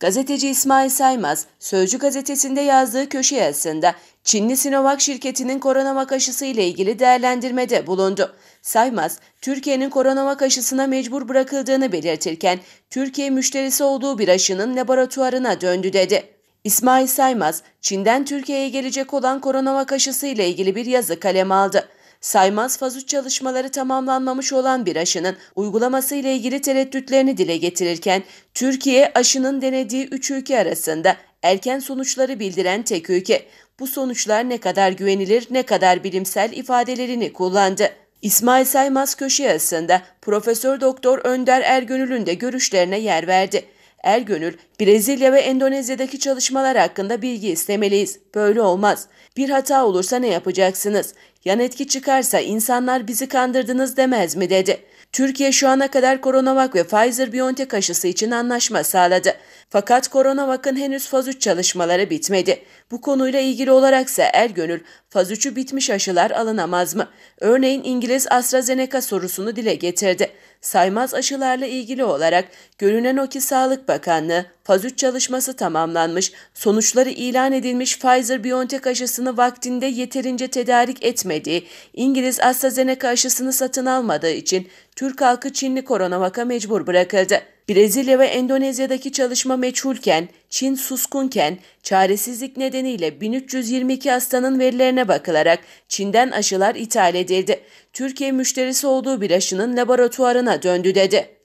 Gazeteci İsmail Saymaz, Sözcü gazetesinde yazdığı köşe yazısında Çinli Sinovac şirketinin koronavak aşısı ile ilgili değerlendirmede bulundu. Saymaz, Türkiye'nin koronavak aşısına mecbur bırakıldığını belirtirken, Türkiye müşterisi olduğu bir aşının laboratuvarına döndü dedi. İsmail Saymaz, Çin'den Türkiye'ye gelecek olan koronavak aşısı ile ilgili bir yazı kaleme aldı. Saymaz fazüç çalışmaları tamamlanmamış olan bir aşının uygulaması ile ilgili tereddütlerini dile getirirken, Türkiye aşının denediği üç ülke arasında erken sonuçları bildiren tek ülke. Bu sonuçlar ne kadar güvenilir ne kadar bilimsel ifadelerini kullandı. İsmail Saymaz köşe yazısında Profesör Doktor Önder Ergönül'ün de görüşlerine yer verdi. Ergönül, Brezilya ve Endonezya'daki çalışmalar hakkında bilgi istemeliyiz. Böyle olmaz. Bir hata olursa ne yapacaksınız? Yan etki çıkarsa insanlar bizi kandırdınız demez mi dedi. Türkiye şu ana kadar Coronavac ve Pfizer-BioNTech aşısı için anlaşma sağladı. Fakat Coronavac'ın henüz faz 3 çalışmaları bitmedi. Bu konuyla ilgili olaraksa gönül faz 3'ü bitmiş aşılar alınamaz mı? Örneğin İngiliz AstraZeneca sorusunu dile getirdi. Saymaz aşılarla ilgili olarak görünen o ki Sağlık Bakanlığı faz çalışması tamamlanmış, sonuçları ilan edilmiş Pfizer-BioNTech aşısını vaktinde yeterince tedarik etmediği, İngiliz AstraZeneca aşısını satın almadığı için Türk halkı Çinli koronavaka mecbur bırakıldı. Brezilya ve Endonezya'daki çalışma meçhulken, Çin suskunken, çaresizlik nedeniyle 1322 hastanın verilerine bakılarak Çin'den aşılar ithal edildi. Türkiye müşterisi olduğu bir aşının laboratuvarına döndü dedi.